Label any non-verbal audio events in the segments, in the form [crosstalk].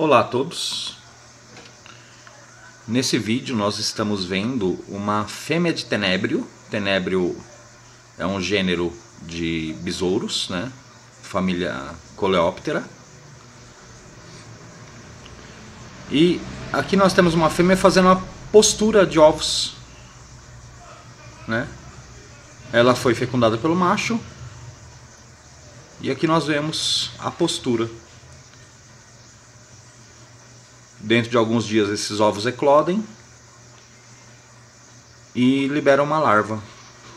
Olá a todos! Nesse vídeo nós estamos vendo uma fêmea de tenébrio. Tenébrio é um gênero de besouros, né? família Coleóptera. E aqui nós temos uma fêmea fazendo uma postura de ovos. Né? Ela foi fecundada pelo macho. E aqui nós vemos a postura. Dentro de alguns dias esses ovos eclodem e liberam uma larva,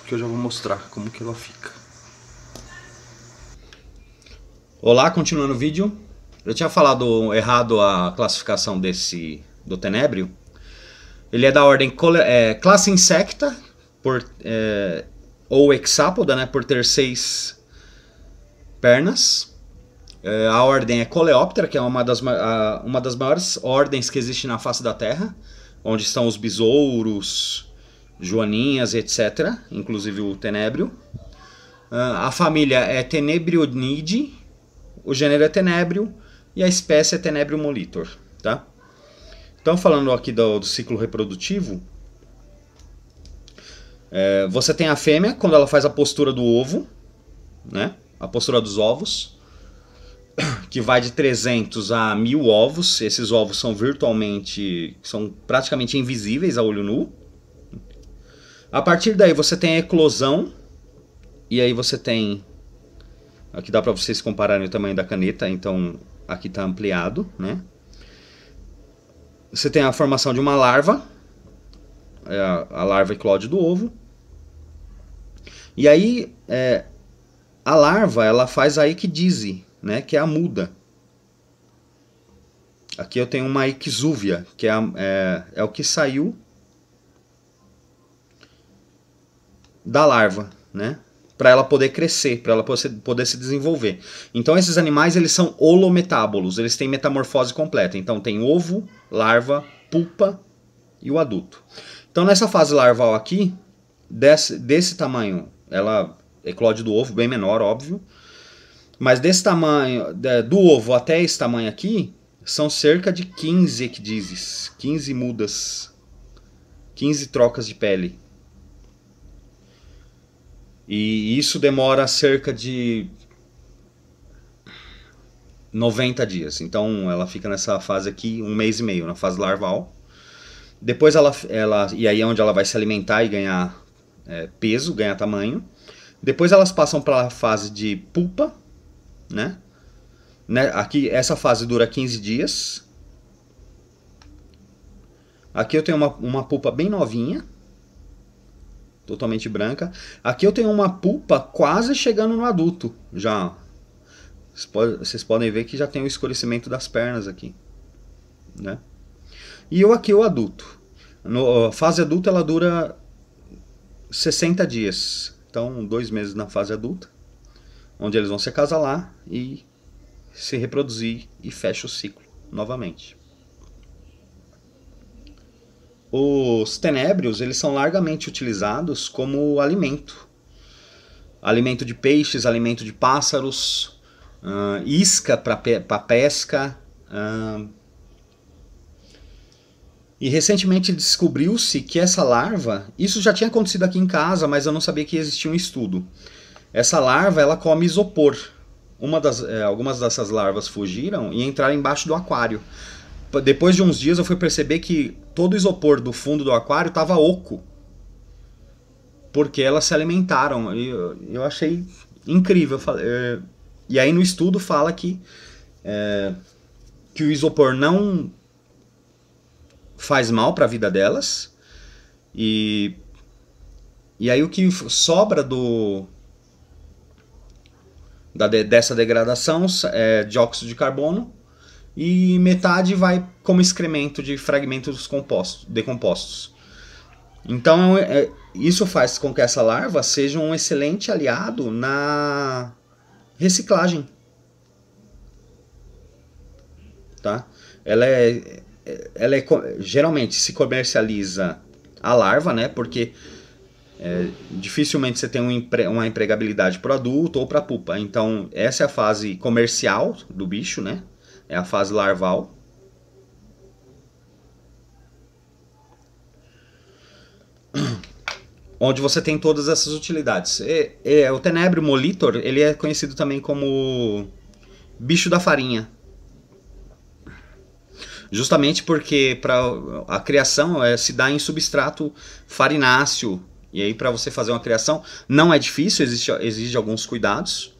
que eu já vou mostrar como que ela fica. Olá, continuando o vídeo. Eu tinha falado errado a classificação desse do tenebrio. Ele é da ordem é, classe insecta por, é, ou hexápoda, né, por ter seis pernas. É, a ordem é Coleóptera, que é uma das, uma das maiores ordens que existe na face da Terra, onde estão os besouros, joaninhas, etc., inclusive o tenébrio. Ah, a família é Tenebrionidae, o gênero é tenébrio e a espécie é Tenebrio molitor, tá? Então, falando aqui do, do ciclo reprodutivo, é, você tem a fêmea quando ela faz a postura do ovo, né? A postura dos ovos que vai de 300 a 1000 ovos. Esses ovos são virtualmente, são praticamente invisíveis a olho nu. A partir daí você tem a eclosão e aí você tem aqui dá para vocês compararem o tamanho da caneta, então aqui está ampliado, né? Você tem a formação de uma larva, é a larva eclode do ovo. E aí é, a larva ela faz a equidise, né, que é a muda. Aqui eu tenho uma exúvia, que é, a, é, é o que saiu da larva, né? para ela poder crescer, para ela poder se desenvolver. Então esses animais eles são holometábolos, eles têm metamorfose completa. Então tem ovo, larva, pulpa e o adulto. Então nessa fase larval aqui, desse, desse tamanho, ela eclode do ovo, bem menor, óbvio, mas desse tamanho, do ovo até esse tamanho aqui, são cerca de 15 equidizes, 15 mudas, 15 trocas de pele. E isso demora cerca de 90 dias. Então ela fica nessa fase aqui um mês e meio, na fase larval. Depois ela, ela e aí é onde ela vai se alimentar e ganhar é, peso, ganhar tamanho. Depois elas passam para a fase de pupa, né? né? Aqui essa fase dura 15 dias. Aqui eu tenho uma, uma pulpa bem novinha, totalmente branca. Aqui eu tenho uma pulpa quase chegando no adulto, já. Vocês podem ver que já tem o escurecimento das pernas aqui, né? E eu aqui o adulto. No, fase adulta ela dura 60 dias, então dois meses na fase adulta onde eles vão se acasalar e se reproduzir e fecha o ciclo novamente. Os tenébrios eles são largamente utilizados como alimento, alimento de peixes, alimento de pássaros, uh, isca para pe pesca. Uh, e recentemente descobriu-se que essa larva, isso já tinha acontecido aqui em casa, mas eu não sabia que existia um estudo. Essa larva ela come isopor. Uma das, é, algumas dessas larvas fugiram e entraram embaixo do aquário. Depois de uns dias eu fui perceber que todo o isopor do fundo do aquário estava oco. Porque elas se alimentaram. E eu, eu achei incrível. É, e aí no estudo fala que, é, que o isopor não faz mal para a vida delas. E, e aí o que sobra do, da, dessa degradação é óxido de carbono e metade vai como excremento de fragmentos compostos, decompostos. Então, é, é, isso faz com que essa larva seja um excelente aliado na reciclagem. Tá? Ela é, é ela é geralmente se comercializa a larva, né? Porque é, dificilmente você tem um empre uma empregabilidade para adulto ou para pupa. Então, essa é a fase comercial do bicho, né? É a fase larval. [clears throat] Onde você tem todas essas utilidades. E, e, o tenebro molitor, ele é conhecido também como bicho da farinha. Justamente porque para a criação é, se dá em substrato farináceo, e aí, para você fazer uma criação, não é difícil, existe, exige alguns cuidados.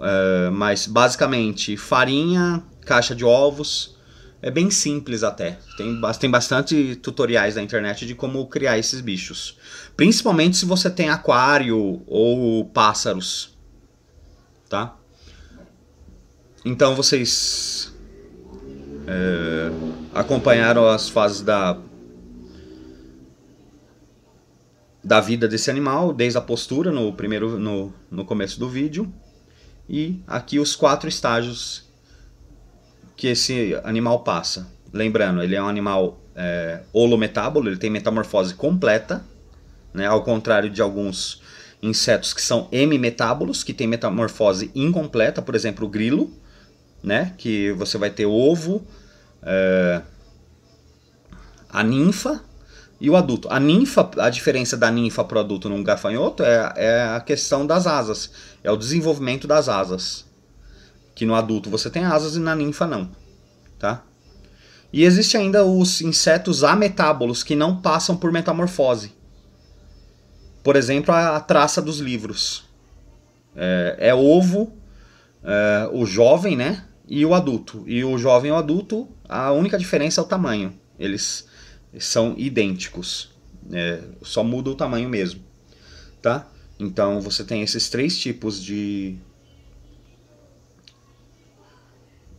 É, mas basicamente, farinha, caixa de ovos. É bem simples até. Tem, tem bastante tutoriais na internet de como criar esses bichos. Principalmente se você tem aquário ou pássaros. Tá? Então vocês é, acompanharam as fases da da vida desse animal, desde a postura no primeiro no, no começo do vídeo, e aqui os quatro estágios que esse animal passa. Lembrando, ele é um animal é, holometábolo, ele tem metamorfose completa, né, ao contrário de alguns insetos que são hemimetábolos, que tem metamorfose incompleta, por exemplo, o grilo, né, que você vai ter ovo, é, a ninfa, e o adulto. A ninfa, a diferença da ninfa para o adulto num gafanhoto é, é a questão das asas, é o desenvolvimento das asas. Que no adulto você tem asas e na ninfa não, tá? E existe ainda os insetos ametábolos que não passam por metamorfose. Por exemplo, a, a traça dos livros. É, é ovo, é, o jovem, né? E o adulto. E o jovem e o adulto, a única diferença é o tamanho. Eles são idênticos, é, só muda o tamanho mesmo, tá? Então você tem esses três tipos de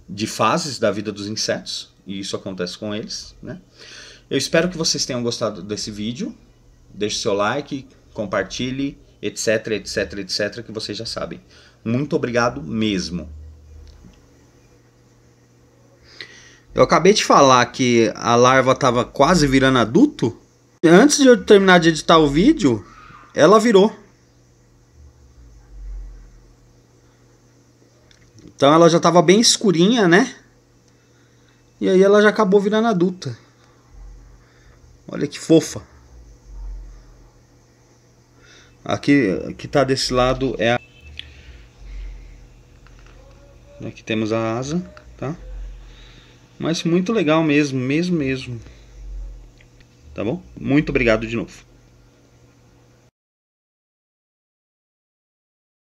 de fases da vida dos insetos e isso acontece com eles, né? Eu espero que vocês tenham gostado desse vídeo. Deixe seu like, compartilhe, etc, etc, etc, que vocês já sabem. Muito obrigado mesmo. Eu acabei de falar que a larva estava quase virando adulto. Antes de eu terminar de editar o vídeo, ela virou. Então ela já estava bem escurinha, né? E aí ela já acabou virando adulta. Olha que fofa. Aqui que tá desse lado é a... Aqui temos a asa, tá? Mas muito legal mesmo, mesmo, mesmo. Tá bom? Muito obrigado de novo.